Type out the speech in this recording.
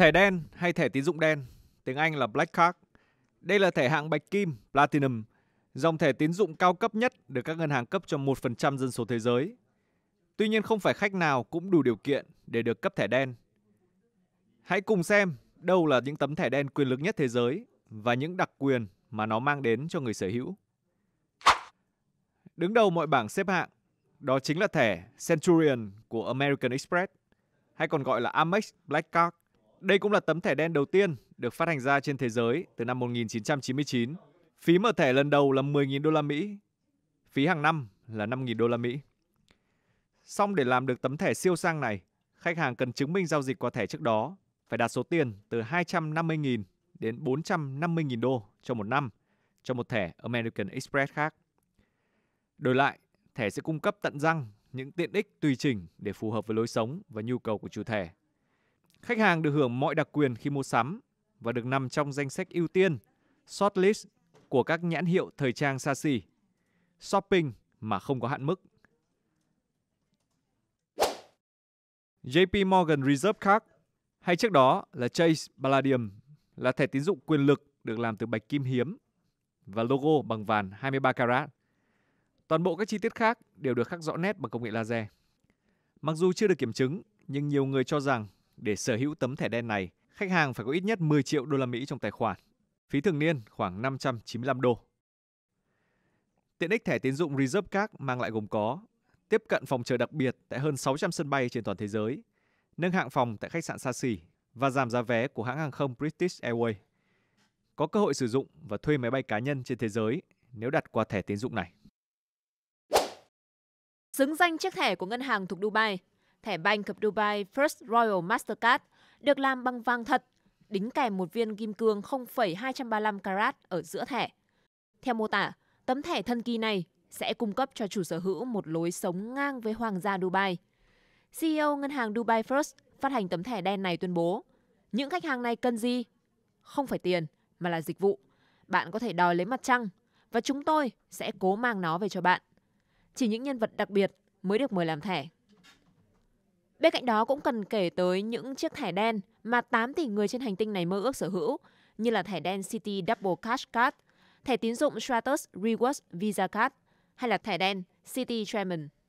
Thẻ đen hay thẻ tín dụng đen, tiếng Anh là Black Card. Đây là thẻ hạng bạch kim, Platinum, dòng thẻ tín dụng cao cấp nhất được các ngân hàng cấp cho 1% dân số thế giới. Tuy nhiên không phải khách nào cũng đủ điều kiện để được cấp thẻ đen. Hãy cùng xem đâu là những tấm thẻ đen quyền lực nhất thế giới và những đặc quyền mà nó mang đến cho người sở hữu. Đứng đầu mọi bảng xếp hạng, đó chính là thẻ Centurion của American Express, hay còn gọi là Amex Black Card – đây cũng là tấm thẻ đen đầu tiên được phát hành ra trên thế giới từ năm 1999. Phí mở thẻ lần đầu là 10.000 đô la Mỹ, phí hàng năm là 5.000 đô la Mỹ. Song để làm được tấm thẻ siêu sang này, khách hàng cần chứng minh giao dịch qua thẻ trước đó phải đạt số tiền từ 250.000 đến 450.000 đô cho một năm cho một thẻ American Express khác. Đổi lại, thẻ sẽ cung cấp tận răng những tiện ích tùy chỉnh để phù hợp với lối sống và nhu cầu của chủ thẻ. Khách hàng được hưởng mọi đặc quyền khi mua sắm và được nằm trong danh sách ưu tiên, shortlist của các nhãn hiệu thời trang xa xỉ. Shopping mà không có hạn mức. JP Morgan Reserve Card hay trước đó là Chase Palladium là thẻ tín dụng quyền lực được làm từ bạch kim hiếm và logo bằng vàng 23 carat. Toàn bộ các chi tiết khác đều được khắc rõ nét bằng công nghệ laser. Mặc dù chưa được kiểm chứng, nhưng nhiều người cho rằng để sở hữu tấm thẻ đen này, khách hàng phải có ít nhất 10 triệu đô la Mỹ trong tài khoản. Phí thường niên khoảng 595 đô. Tiện ích thẻ tín dụng Reserve Card mang lại gồm có tiếp cận phòng chờ đặc biệt tại hơn 600 sân bay trên toàn thế giới, nâng hạng phòng tại khách sạn xa xỉ và giảm giá vé của hãng hàng không British Airways. Có cơ hội sử dụng và thuê máy bay cá nhân trên thế giới nếu đặt qua thẻ tín dụng này. Xứng danh chiếc thẻ của ngân hàng thuộc Dubai thẻ banh cập Dubai First Royal Mastercard được làm bằng vàng thật, đính kèm một viên kim cương 0,235 carat ở giữa thẻ. Theo mô tả, tấm thẻ thân kỳ này sẽ cung cấp cho chủ sở hữu một lối sống ngang với hoàng gia Dubai. CEO ngân hàng Dubai First phát hành tấm thẻ đen này tuyên bố, những khách hàng này cần gì? Không phải tiền, mà là dịch vụ. Bạn có thể đòi lấy mặt trăng, và chúng tôi sẽ cố mang nó về cho bạn. Chỉ những nhân vật đặc biệt mới được mời làm thẻ Bên cạnh đó cũng cần kể tới những chiếc thẻ đen mà 8 tỷ người trên hành tinh này mơ ước sở hữu, như là thẻ đen City Double Cash Card, thẻ tín dụng Stratus Rewards Visa Card hay là thẻ đen City Chairman.